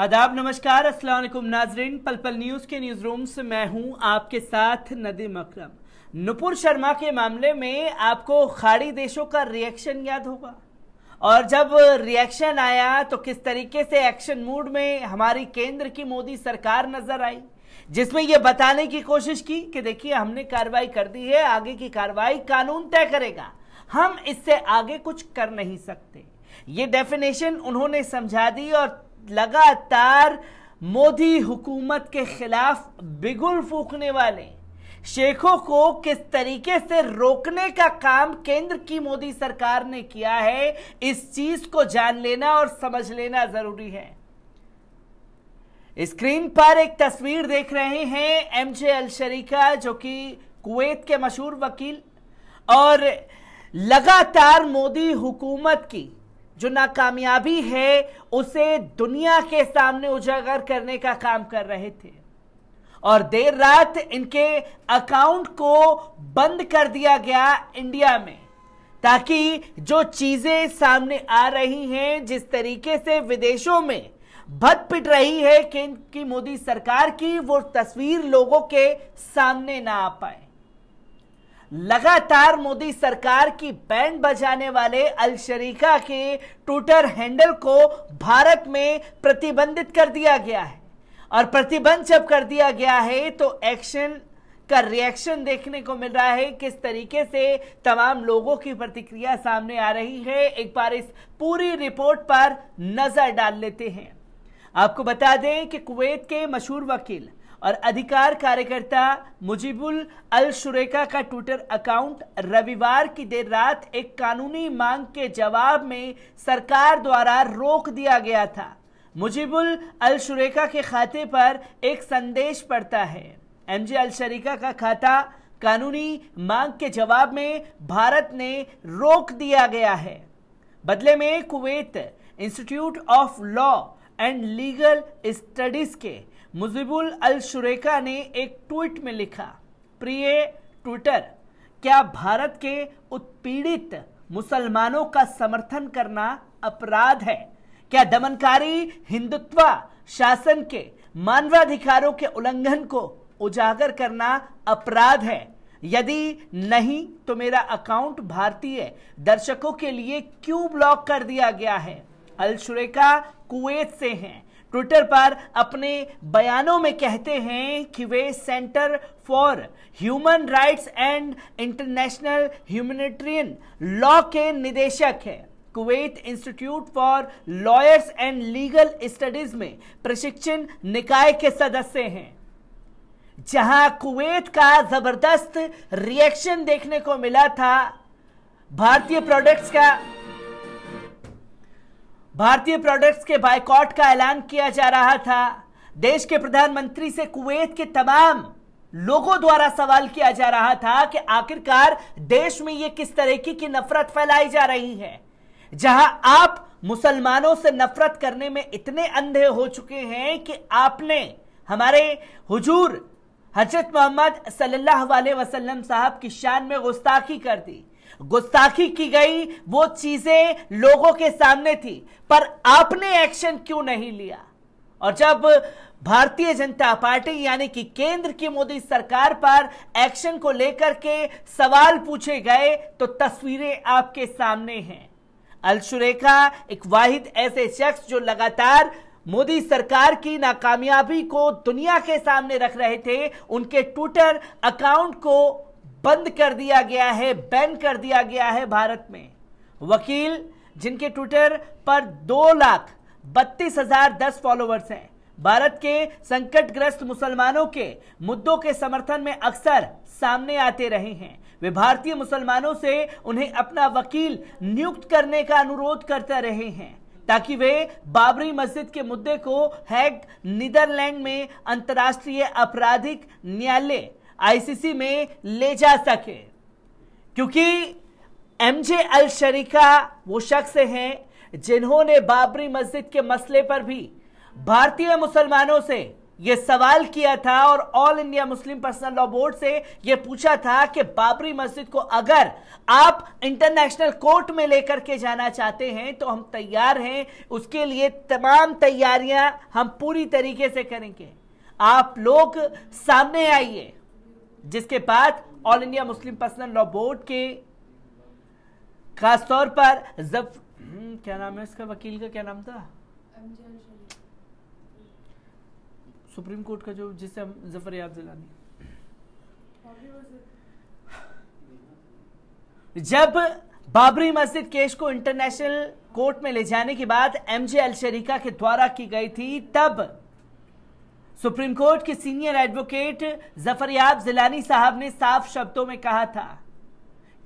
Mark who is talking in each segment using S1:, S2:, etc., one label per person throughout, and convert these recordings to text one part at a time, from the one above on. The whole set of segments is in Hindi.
S1: आदाब नमस्कार असलम नाजरीन पल पल न्यूज़ के न्यूज़ रूम से मैं हूँ आपके साथ नदीम अक्रम नुपुर शर्मा के मामले में आपको खाड़ी देशों का रिएक्शन याद होगा और जब रिएक्शन आया तो किस तरीके से एक्शन मूड में हमारी केंद्र की मोदी सरकार नजर आई जिसमें यह बताने की कोशिश की कि देखिए हमने कार्रवाई कर दी है आगे की कार्रवाई कानून तय करेगा हम इससे आगे कुछ कर नहीं सकते ये डेफिनेशन उन्होंने समझा दी और लगातार मोदी हुकूमत के खिलाफ बिगुल फूकने वाले शेखों को किस तरीके से रोकने का काम केंद्र की मोदी सरकार ने किया है इस चीज को जान लेना और समझ लेना जरूरी है स्क्रीन पर एक तस्वीर देख रहे हैं एम जे अल शरीका जो कि कुवैत के मशहूर वकील और लगातार मोदी हुकूमत की जो नाकामयाबी है उसे दुनिया के सामने उजागर करने का काम कर रहे थे और देर रात इनके अकाउंट को बंद कर दिया गया इंडिया में ताकि जो चीजें सामने आ रही हैं जिस तरीके से विदेशों में भत पिट रही है कि इनकी मोदी सरकार की वो तस्वीर लोगों के सामने ना आ पाए लगातार मोदी सरकार की बैंड बजाने वाले अल शरीका के ट्विटर हैंडल को भारत में प्रतिबंधित कर दिया गया है और प्रतिबंध जब कर दिया गया है तो एक्शन का रिएक्शन देखने को मिल रहा है किस तरीके से तमाम लोगों की प्रतिक्रिया सामने आ रही है एक बार इस पूरी रिपोर्ट पर नजर डाल लेते हैं आपको बता दें कि कुवैत के मशहूर वकील और अधिकार कार्यकर्ता मुजीबुल अल शुरेका का ट्विटर अकाउंट रविवार की देर रात एक कानूनी मांग के जवाब में सरकार द्वारा रोक दिया गया था मुजीबुल अल शुरेका के खाते पर एक संदेश पड़ता है एम जे अल शरीका का खाता कानूनी मांग के जवाब में भारत ने रोक दिया गया है बदले में Kuwait institute of law and legal studies के मुजिबुल अल शुरेका ने एक ट्वीट में लिखा प्रिय ट्विटर क्या भारत के उत्पीड़ित मुसलमानों का समर्थन करना अपराध है क्या दमनकारी हिंदुत्व शासन के मानवाधिकारों के उल्लंघन को उजागर करना अपराध है यदि नहीं तो मेरा अकाउंट भारतीय दर्शकों के लिए क्यों ब्लॉक कर दिया गया है अल शुरेका कुवैत से हैं ट्विटर पर अपने बयानों में कहते हैं कि वे centre for human rights and international humanitarian law के निदेशक हैं Kuwait institute for lawyers and legal studies में प्रशिक्षण निकाय के सदस्य हैं जहां कुवैत का जबरदस्त रिएक्शन देखने को मिला था भारतीय प्रोडक्ट्स का भारतीय प्रोडक्ट्स के बायकॉट का ऐलान किया जा रहा था देश के प्रधानमंत्री से कुवैत के तमाम लोगों द्वारा सवाल किया जा रहा था कि आखिरकार देश में यह किस तरीके की नफरत फैलाई जा रही है जहां आप मुसलमानों से नफरत करने में इतने अंधे हो चुके हैं कि आपने हमारे हुजूर हजरत मोहम्मद सल्लल्लाहु अलैहि वसल्लम साहब की शान में गुस्ताखी कर दी गुस्ताखी की गई वो चीजें लोगों के सामने थी पर आपने एक्शन क्यों नहीं लिया और जब भारतीय जनता पार्टी यानी कि केंद्र की मोदी सरकार पर एक्शन को लेकर के सवाल पूछे गए तो तस्वीरें आपके सामने हैं अलशुरेखा एक वाहिद ऐसे शख्स जो लगातार मोदी सरकार की नाकामयाबी को दुनिया के सामने रख रहे थे उनके ट्विटर अकाउंट को बंद कर दिया गया है बैन कर दिया गया है भारत में वकील जिनके ट्विटर पर दो लाख बत्तीस हजार दस फॉलोअर्स हैं भारत के संकटग्रस्त मुसलमानों के मुद्दों के समर्थन में अक्सर सामने आते रहे हैं वे भारतीय मुसलमानों से उन्हें अपना वकील नियुक्त करने का अनुरोध करते रहे हैं ताकि वे बाबरी मस्जिद के मुद्दे को हैग नीदरलैंड में अंतर्राष्ट्रीय आपराधिक न्यायालय आईसीसी में ले जा सके क्योंकि एमजे अल शरीका वो शख्स हैं जिन्होंने बाबरी मस्जिद के मसले पर भी भारतीय मुसलमानों से ये सवाल किया था और all India Muslim personal law board से ये पूछा था कि बाबरी मस्जिद को अगर आप इंटरनेशनल कोर्ट में लेकर के जाना चाहते हैं तो हम तैयार हैं उसके लिए तमाम तैयारियां हम पूरी तरीके से करेंगे आप लोग सामने आइए जिसके बाद all India Muslim personal law board के खासतौर पर जब हम्म, क्या नाम है इसका वकील का क्या नाम था सुप्रीम कोर्ट का जो जिससे हम जफर याद जिलानी जब बाबरी मस्जिद केस को इंटरनेशनल कोर्ट में ले जाने के बाद एमजे अल शरीका के द्वारा की गई थी तब सुप्रीम कोर्ट के सीनियर एडवोकेट जफरयाब जिलानी साहब ने साफ शब्दों में कहा था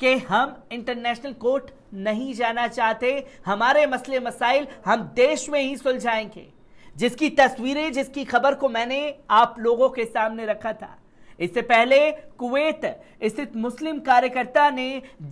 S1: कि हम इंटरनेशनल कोर्ट नहीं जाना चाहते हमारे मसले मसाइल हम देश में ही सुलझाएंगे जिसकी तस्वीरें जिसकी खबर को मैंने आप लोगों के सामने रखा था इससे पहले कुवैत स्थित मुस्लिम कार्यकर्ता ने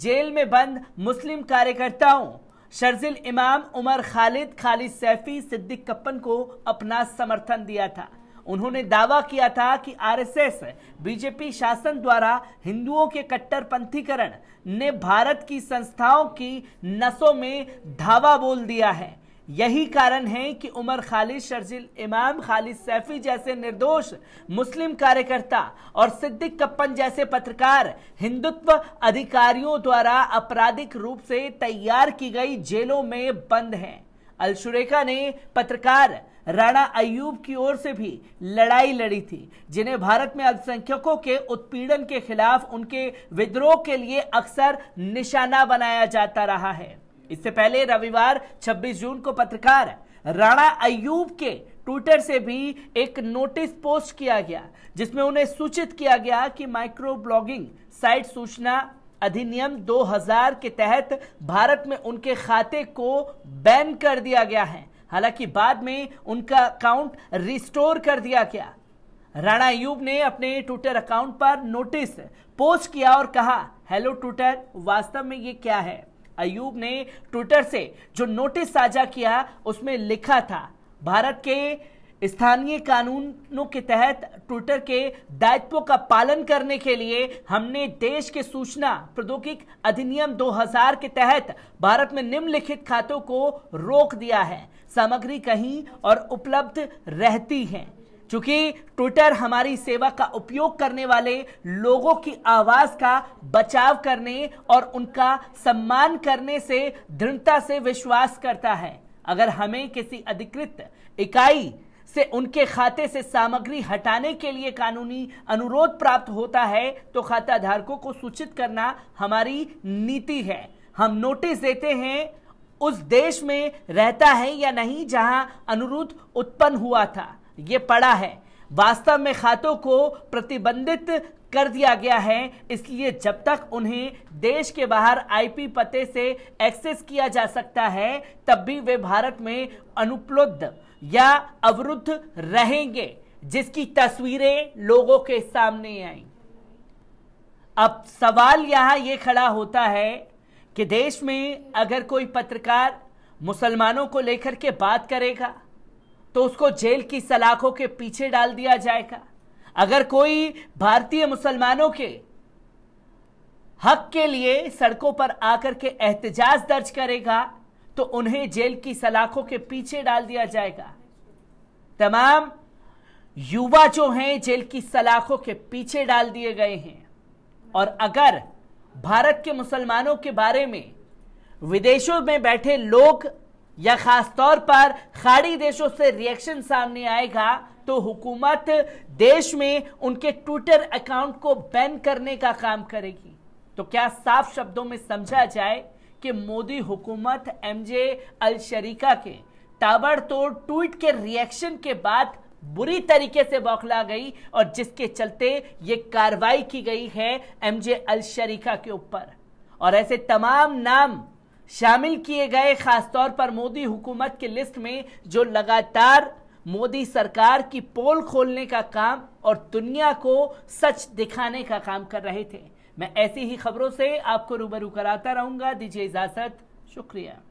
S1: जेल में बंद मुस्लिम कार्यकर्ताओं शर्जिल इमाम उमर खालिद खालिद सैफी सिद्दीक कप्पन को अपना समर्थन दिया था उन्होंने दावा किया था कि आरएसएस बीजेपी शासन द्वारा हिंदुओं के कट्टरपंथीकरण ने भारत की संस्थाओं की नसों में धावा बोल दिया है यही कारण है कि उमर खालिद शर्जिल इमाम खालिद सैफी जैसे निर्दोष मुस्लिम कार्यकर्ता और सिद्दिक कप्पन जैसे पत्रकार हिंदुत्व अधिकारियों द्वारा आपराधिक रूप से तैयार की गई जेलों में बंद हैं अलशुरेका ने पत्रकार राणा अयूब की ओर से भी लड़ाई लड़ी थी जिन्हें भारत में अल्पसंख्यकों के उत्पीड़न के खिलाफ उनके विद्रोह के लिए अक्सर निशाना बनाया जाता रहा है इससे पहले रविवार 26 जून को पत्रकार राणा अयूब के ट्विटर से भी एक नोटिस पोस्ट किया गया जिसमें उन्हें सूचित किया गया कि माइक्रो ब्लॉगिंग साइट सूचना अधिनियम 2000 के तहत भारत में उनके खाते को बैन कर दिया गया है हालांकि बाद में उनका अकाउंट रिस्टोर कर दिया गया राणा यूब ने अपने ट्विटर अकाउंट पर नोटिस पोस्ट किया और कहा हेलो ट्विटर वास्तव में ये क्या है अयूब ने ट्विटर से जो नोटिस साझा किया उसमें लिखा था भारत के स्थानीय कानूनों के तहत ट्विटर के दायित्वों का पालन करने के लिए हमने देश के सूचना प्रौद्योगिक अधिनियम 2000 के तहत भारत में निम्नलिखित खातों को रोक दिया है सामग्री कहीं और उपलब्ध रहती है चूंकि ट्विटर हमारी सेवा का उपयोग करने वाले लोगों की आवाज का बचाव करने और उनका सम्मान करने से दृढ़ता से विश्वास करता है अगर हमें किसी अधिकृत इकाई से उनके खाते से सामग्री हटाने के लिए कानूनी अनुरोध प्राप्त होता है तो खाता धारकों को सूचित करना हमारी नीति है हम नोटिस देते हैं उस देश में रहता है या नहीं जहां अनुरोध उत्पन्न हुआ था ये पड़ा है वास्तव में खातों को प्रतिबंधित कर दिया गया है इसलिए जब तक उन्हें देश के बाहर आईपी पते से एक्सेस किया जा सकता है तब भी वे भारत में अनुपलब्ध या अवरुद्ध रहेंगे जिसकी तस्वीरें लोगों के सामने आई अब सवाल यहां यह खड़ा होता है कि देश में अगर कोई पत्रकार मुसलमानों को लेकर के बात करेगा तो उसको जेल की सलाखों के पीछे डाल दिया जाएगा अगर कोई भारतीय मुसलमानों के हक के लिए सड़कों पर आकर के एहतजाज दर्ज करेगा तो उन्हें जेल की सलाखों के पीछे डाल दिया जाएगा तमाम युवा जो हैं जेल की सलाखों के पीछे डाल दिए गए हैं और अगर भारत के मुसलमानों के बारे में विदेशों में बैठे लोग या खासतौर पर खाड़ी देशों से रिएक्शन सामने आएगा तो हुकूमत देश में उनके ट्विटर अकाउंट को बैन करने का काम करेगी तो क्या साफ शब्दों में समझा जाए कि मोदी हुकूमत एमजे अल शरीका के ताबड़तोड़ ट्वीट के रिएक्शन के बाद बुरी तरीके से बौखला गई और जिसके चलते ये कार्रवाई की गई है एमजे अल शरीका के ऊपर और ऐसे तमाम नाम शामिल किए गए खासतौर पर मोदी हुकूमत के लिस्ट में जो लगातार मोदी सरकार की पोल खोलने का काम और दुनिया को सच दिखाने का काम कर रहे थे मैं ऐसी ही खबरों से आपको रूबरू कराता रहूंगा दीजिए इजाजत शुक्रिया